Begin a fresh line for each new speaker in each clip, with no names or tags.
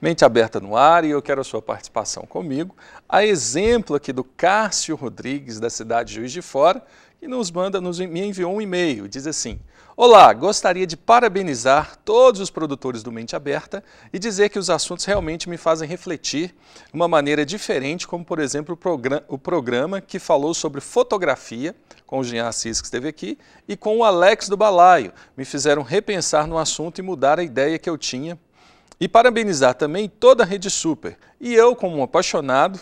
Mente Aberta no ar e eu quero a sua participação comigo. A exemplo aqui do Cássio Rodrigues, da cidade de Juiz de Fora, que nos manda, nos, me enviou um e-mail, diz assim: Olá, gostaria de parabenizar todos os produtores do Mente Aberta e dizer que os assuntos realmente me fazem refletir de uma maneira diferente, como por exemplo o, programa, o programa que falou sobre fotografia, com o Jean Assis que esteve aqui, e com o Alex do Balaio. Me fizeram repensar no assunto e mudar a ideia que eu tinha e parabenizar também toda a Rede Super. E eu, como um apaixonado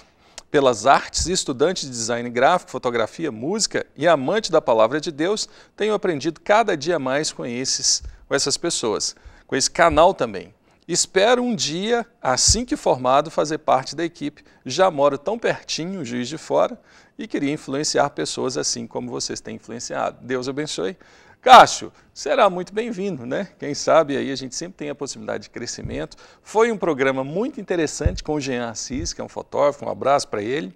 pelas artes, estudante de design gráfico, fotografia, música e amante da palavra de Deus, tenho aprendido cada dia mais com, esses, com essas pessoas, com esse canal também. Espero um dia, assim que formado, fazer parte da equipe. Já moro tão pertinho, juiz de fora, e queria influenciar pessoas assim como vocês têm influenciado. Deus abençoe. Cássio, será muito bem-vindo, né? Quem sabe aí a gente sempre tem a possibilidade de crescimento. Foi um programa muito interessante com o Jean Assis, que é um fotógrafo, um abraço para ele,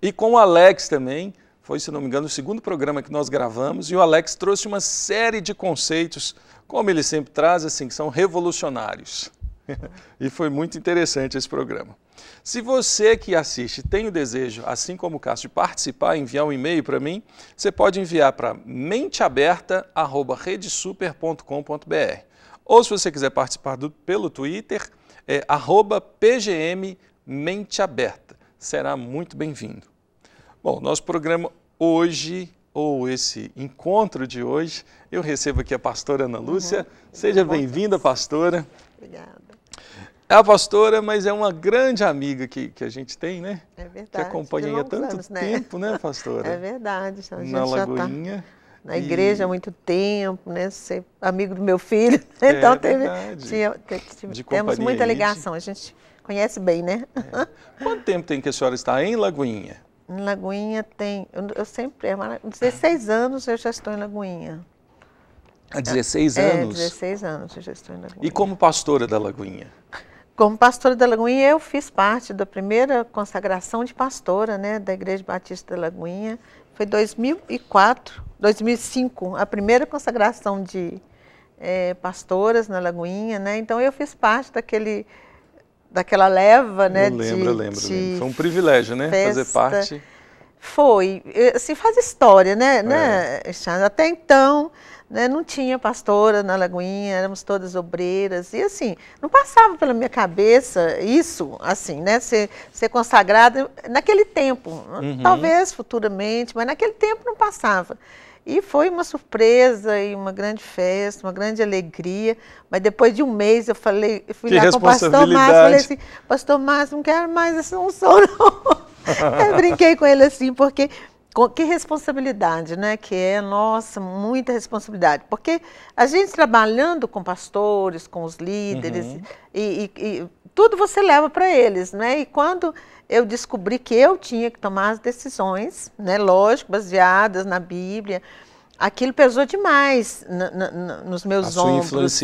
e com o Alex também. Foi, se não me engano, o segundo programa que nós gravamos e o Alex trouxe uma série de conceitos, como ele sempre traz, assim, que são revolucionários. e foi muito interessante esse programa. Se você que assiste tem o desejo, assim como o Cássio, de participar, enviar um e-mail para mim, você pode enviar para menteaberta.redesuper.com.br. Ou se você quiser participar do, pelo Twitter, é arroba PGM Mente Aberta. Será muito bem-vindo. Bom, nosso programa hoje ou esse encontro de hoje. Eu recebo aqui a pastora Ana Lúcia. Uhum. Seja bem-vinda, pastora. Obrigada. É a pastora, mas é uma grande amiga que, que a gente tem, né? É verdade. Que acompanha há tanto anos, né? tempo, né, pastora? É
verdade. Então a gente tá Na Lagoinha. Tá na igreja e... há muito tempo, né? Ser é amigo do meu filho. Né? É, então teve, tinha, tinha, temos muita ligação. A gente conhece bem, né? É.
Quanto tempo tem que a senhora está em Lagoinha?
Em Lagoinha tem. Eu, eu sempre. Há é 16 anos eu já estou em Lagoinha.
Há 16 é, anos? É, 16
anos eu já estou em
Lagoinha. E como pastora da Lagoinha?
Como pastora da Lagoinha, eu fiz parte da primeira consagração de pastora né, da Igreja Batista da Lagoinha. Foi 2004, 2005, a primeira consagração de é, pastoras na Lagoinha. Né? Então eu fiz parte daquele, daquela leva. Né, eu lembro, de, eu lembro, de lembro.
Foi um privilégio né, fazer parte
foi, se assim, faz história, né, é. né Até então, né, não tinha pastora na Lagoinha, éramos todas obreiras. E assim, não passava pela minha cabeça isso, assim, né? Ser, ser consagrada naquele tempo. Uhum. Talvez futuramente, mas naquele tempo não passava. E foi uma surpresa e uma grande festa, uma grande alegria. Mas depois de um mês eu falei, eu fui que lá com o pastor Márcio, falei assim, pastor Márcio, não quero mais essa unção, não. eu brinquei com ele assim, porque que responsabilidade, né? Que é, nossa, muita responsabilidade. Porque a gente trabalhando com pastores, com os líderes, uhum. e, e, e, tudo você leva para eles, né? E quando eu descobri que eu tinha que tomar as decisões, né? Lógico, baseadas na Bíblia, aquilo pesou demais nos meus a ombros.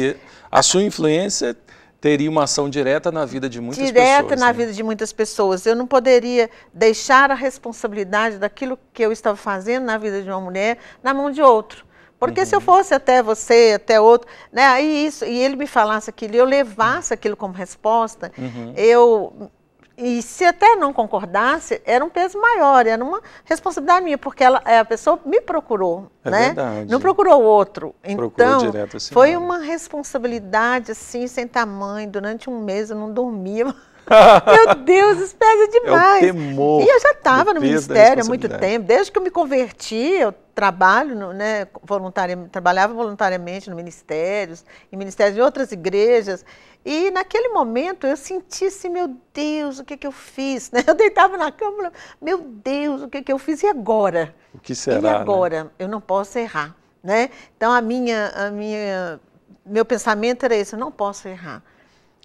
a sua influência teria uma ação direta na vida de muitas direta pessoas. Direta na né? vida
de muitas pessoas. Eu não poderia deixar a responsabilidade daquilo que eu estava fazendo na vida de uma mulher na mão de outro. Porque uhum. se eu uhum. fosse até você, até outro, né, e, isso, e ele me falasse aquilo, eu levasse aquilo como resposta, uhum. eu e se até não concordasse, era um peso maior, era uma responsabilidade minha, porque ela, é, a pessoa me procurou, é né? Verdade. Não procurou outro. Procurou então, direto, assim, foi né? uma responsabilidade assim, sem tamanho. Durante um mês eu não dormia. Meu Deus, isso pesa demais. É o temor e eu já estava no ministério há muito tempo, desde que eu me converti, eu trabalho, né, voluntariamente, trabalhava voluntariamente no ministérios, em ministérios de outras igrejas. E naquele momento eu senti assim, meu Deus, o que, é que eu fiz? Né? Eu deitava na cama, meu Deus, o que, é que eu fiz? E agora?
O que será? E né? agora?
Né? Eu não posso errar. Né? Então a minha, a minha, meu pensamento era esse, eu não posso errar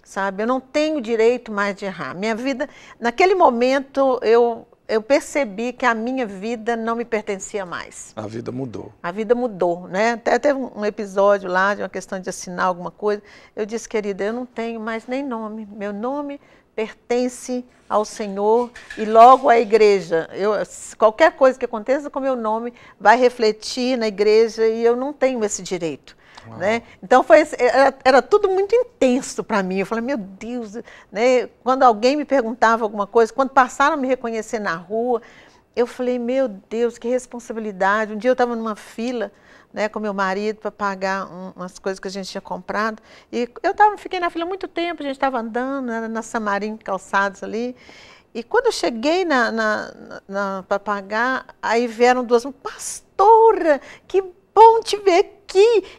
sabe? Eu não tenho direito mais de errar. Minha vida, naquele momento, eu, eu percebi que a minha vida não me pertencia mais.
A vida mudou.
A vida mudou, né? Até teve um episódio lá de uma questão de assinar alguma coisa. Eu disse, querida, eu não tenho mais nem nome. Meu nome pertence ao Senhor e logo à igreja. Eu, qualquer coisa que aconteça com meu nome vai refletir na igreja e eu não tenho esse direito né? Então foi era, era tudo muito intenso para mim. Eu falei, meu Deus, né? Quando alguém me perguntava alguma coisa, quando passaram a me reconhecer na rua, eu falei, meu Deus, que responsabilidade. Um dia eu estava numa fila, né, com meu marido para pagar um, umas coisas que a gente tinha comprado. E eu tava, fiquei na fila muito tempo, a gente estava andando era né, na Samarim Calçados ali. E quando eu cheguei na, na, na para pagar, aí vieram duas, pastora, que bom te ver aqui.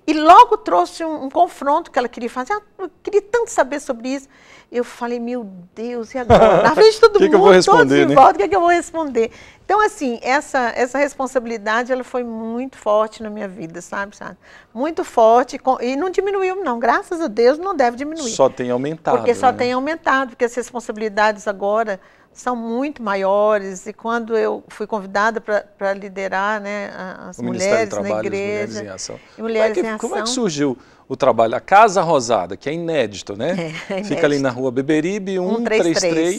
E logo trouxe um, um confronto que ela queria fazer. Ah, eu queria tanto saber sobre isso. Eu falei, meu Deus, e agora? Na frente de todo que mundo, que eu vou responder, todos em né? volta, o que, é que eu vou responder? Então, assim, essa, essa responsabilidade, ela foi muito forte na minha vida, sabe? sabe? Muito forte com, e não diminuiu, não. Graças a Deus, não deve diminuir. Só tem aumentado. Porque só né? tem aumentado, porque as responsabilidades agora são muito maiores e quando eu fui convidada para liderar né, as o mulheres Trabalho, na igreja, mulheres em ação.
Mulheres como, é que, como é que surgiu o trabalho? A Casa Rosada, que é inédito, né? É, é inédito. Fica ali na rua Beberibe, 133,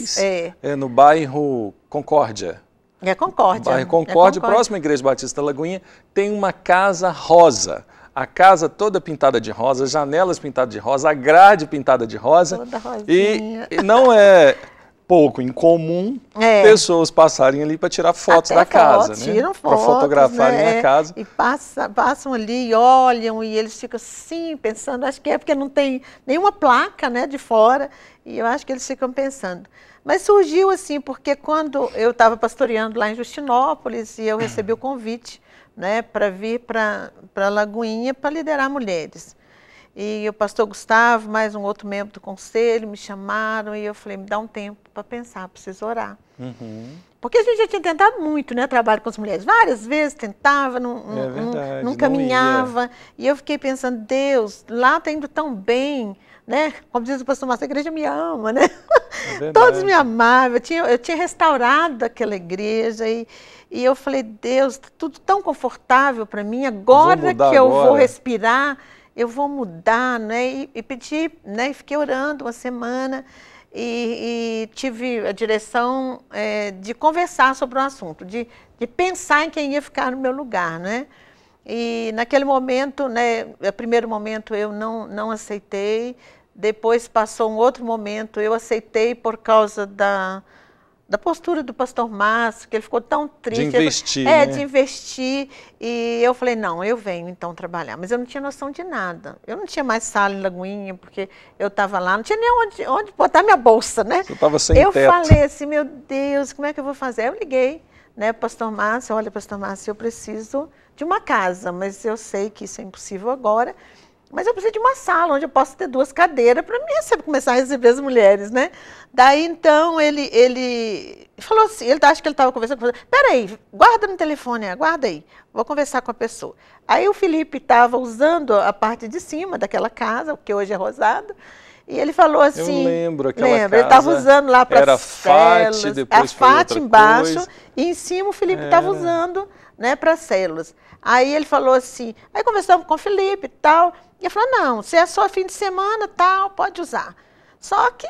133 é. é. no bairro Concórdia.
É Concórdia. Bairro é Concórdia, é próximo
à Igreja Batista Lagoinha, tem uma casa rosa a casa toda pintada de rosa, janelas pintadas de rosa, a grade pintada de rosa. Toda rosinha. e não é pouco incomum é. pessoas passarem ali para tirar fotos Até da casa, né? Tiram fotos, para fotografarem né? a casa. E
passa, passam ali e olham e eles ficam assim pensando, acho que é porque não tem nenhuma placa, né, de fora, e eu acho que eles ficam pensando. Mas surgiu assim porque quando eu estava pastoreando lá em Justinópolis e eu recebi o convite, né, para vir para para Lagoinha para liderar mulheres. E o pastor Gustavo, mais um outro membro do conselho, me chamaram e eu falei, me dá um tempo para pensar, preciso orar. Uhum. Porque a gente já tinha tentado muito, né? Trabalho com as mulheres várias vezes, tentava, não, é verdade, não, não caminhava. Não e eu fiquei pensando, Deus, lá está indo tão bem, né? Como diz o pastor Márcio, a igreja me ama, né? É Todos me amavam, eu tinha, eu tinha restaurado aquela igreja e, e eu falei, Deus, tá tudo tão confortável para mim, agora que eu agora. vou respirar eu vou mudar, né? E, e pedi, né? fiquei orando uma semana e, e tive a direção é, de conversar sobre o assunto, de, de pensar em quem ia ficar no meu lugar, né? E naquele momento, né? É, primeiro momento eu não não aceitei. Depois passou um outro momento, eu aceitei por causa da da postura do pastor Márcio, que ele ficou tão triste. De investir. É, né? de investir. E eu falei, não, eu venho então trabalhar. Mas eu não tinha noção de nada. Eu não tinha mais sala em Lagoinha, porque eu estava lá, não tinha nem onde, onde botar minha bolsa, né? Eu estava sem eu teto. Eu falei assim, meu Deus, como é que eu vou fazer? Eu liguei, né, pastor Márcio, olha, pastor Márcio, eu preciso de uma casa, mas eu sei que isso é impossível agora. Mas eu preciso de uma sala onde eu possa ter duas cadeiras para mim começar a receber as mulheres, né? Daí então ele ele falou assim, ele tá, acho que ele estava conversando com peraí, guarda no telefone, guarda aí, vou conversar com a pessoa. Aí o Felipe estava usando a parte de cima daquela casa, que hoje é rosado e ele falou assim. Eu lembro aquela lembra, Ele estava usando lá para era células. Fate, depois a FAT embaixo coisa. e em cima o Felipe estava usando né, para células. Aí ele falou assim, aí conversamos com o Felipe e tal. E ele falou, não, se é só fim de semana, tal, pode usar. Só que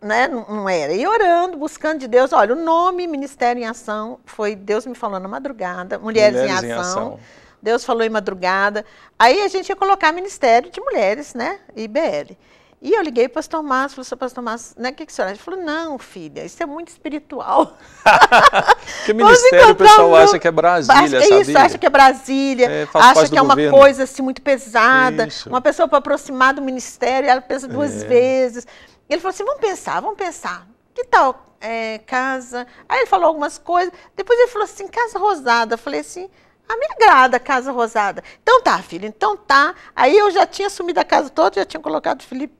né, não era. E orando, buscando de Deus. Olha, o nome Ministério em Ação foi Deus me falou na madrugada, Mulheres, mulheres em, ação. em, ação. Deus falou em madrugada. Aí a gente ia colocar Ministério de Mulheres, né? IBL. E eu liguei para o pastor Tomás, falei, pastor Tomás, né, o que, que o senhor acha? Ele falou, não, filha, isso é muito espiritual. que ministério o pessoal acha que é Brasília, acha, Isso, acha que é Brasília, é, acha que é uma governo. coisa assim muito pesada. Isso. Uma pessoa para aproximar do ministério, ela pensa duas é. vezes. E ele falou assim, vamos pensar, vamos pensar. Que tal é, casa? Aí ele falou algumas coisas. Depois ele falou assim, casa rosada. Eu falei assim, ah, me agrada a casa rosada. Então tá, filho, então tá. Aí eu já tinha sumido a casa toda, já tinha colocado o Felipe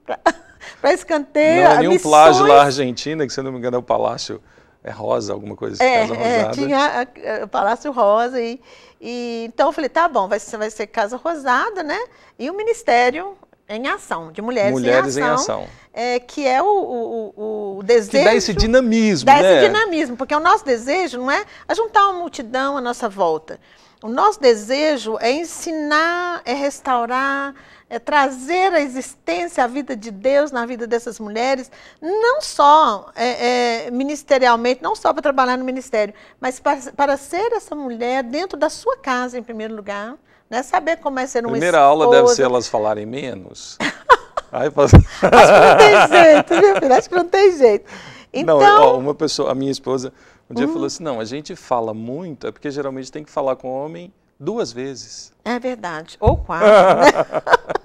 para escanteio. Não, é nenhum plágio lá na
Argentina, que se não me engano é o Palácio é Rosa, alguma coisa, assim, é, Casa é, Rosada. É,
tinha o Palácio Rosa. E, e, então eu falei, tá bom, vai ser, vai ser Casa Rosada, né? E o Ministério em Ação, de Mulheres, mulheres em Ação. Em ação. É, que é o, o, o, desejo. Que dá esse
dinamismo, dá né? Dá esse
dinamismo, porque o nosso desejo não é juntar uma multidão à nossa volta. O nosso desejo é ensinar, é restaurar, é trazer a existência, a vida de Deus na vida dessas mulheres, não só é, é, ministerialmente, não só para trabalhar no ministério, mas para, para ser essa mulher dentro da sua casa, em primeiro lugar, né? saber como é ser uma Primeira esposa. aula deve ser elas
falarem menos. Aí, faz. Acho que não tem jeito, viu, filho? Acho que
não tem jeito. Então... Não, ó,
uma pessoa, a minha esposa um dia hum. falou assim: não, a gente fala muito, é porque geralmente tem que falar com o homem duas vezes.
É verdade, ou
quatro. Né?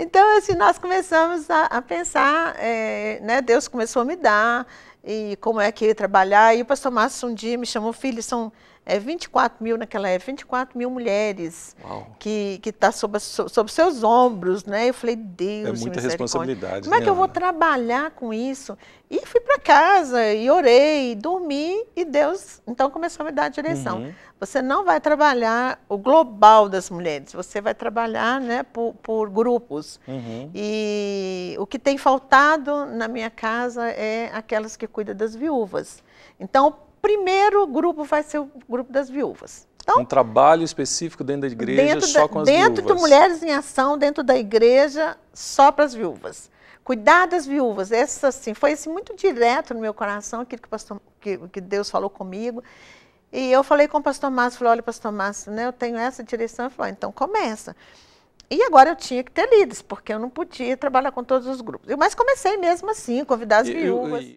então, assim, nós começamos a, a pensar, é, né? Deus começou a me dar, e como é que eu ia trabalhar. E o pastor Márcio um dia me chamou, filho, são é 24 mil naquela época, 24 mil mulheres Uau. que que está sob, sob seus ombros, né? Eu falei Deus, é muita responsabilidade. Como é né, que eu vou trabalhar com isso? E fui para casa e orei, dormi e Deus então começou a me dar a direção. Uhum. Você não vai trabalhar o global das mulheres, você vai trabalhar, né, por, por grupos. Uhum. E o que tem faltado na minha casa é aquelas que cuidam das viúvas. Então primeiro grupo vai ser o grupo das viúvas.
Então, um trabalho específico dentro da igreja dentro só da, com as dentro viúvas. Dentro de Mulheres
em Ação, dentro da igreja, só para as viúvas. Cuidar das viúvas, essa assim, foi assim, muito direto no meu coração, aquilo que, pastor, que, que Deus falou comigo. E eu falei com o pastor Márcio, falei, olha, pastor Márcio, né, eu tenho essa direção. Ele falou, ah, então começa. E agora eu tinha que ter líderes, porque eu não podia trabalhar com todos os grupos. Mas comecei mesmo assim, convidar as viúvas.
Eu, eu,